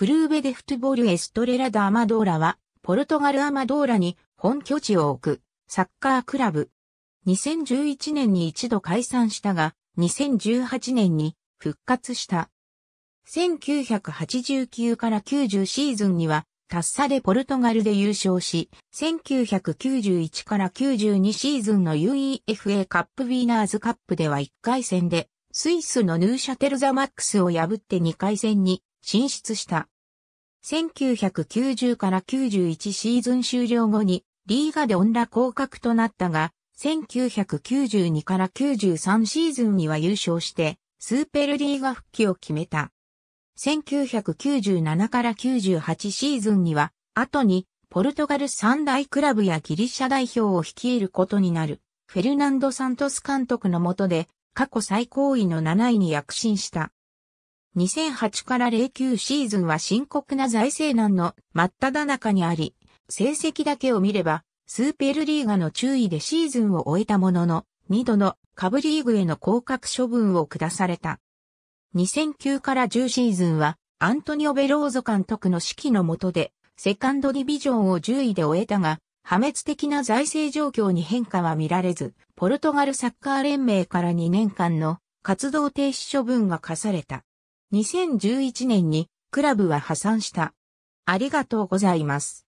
クルーベデフトボルエストレラダ・アマドーラは、ポルトガル・アマドーラに本拠地を置く、サッカークラブ。2011年に一度解散したが、2018年に復活した。1989から90シーズンには、タッサでポルトガルで優勝し、1991から92シーズンの UEFA カップウィーナーズカップでは1回戦で、スイスのヌーシャテルザマックスを破って2回戦に進出した。1990から91シーズン終了後にリーガでオンラ降格となったが、1992から93シーズンには優勝して、スーペルリーガ復帰を決めた。1997から98シーズンには、後に、ポルトガル三大クラブやギリシャ代表を率いることになる、フェルナンド・サントス監督の下で、過去最高位の7位に躍進した。2008から09シーズンは深刻な財政難の真っ只中にあり、成績だけを見れば、スーペルリーガの注意でシーズンを終えたものの、2度の下部リーグへの降格処分を下された。2009から10シーズンは、アントニオ・ベローゾ監督の指揮の下で、セカンドディビジョンを10位で終えたが、破滅的な財政状況に変化は見られず、ポルトガルサッカー連盟から2年間の活動停止処分が課された。2011年にクラブは破産した。ありがとうございます。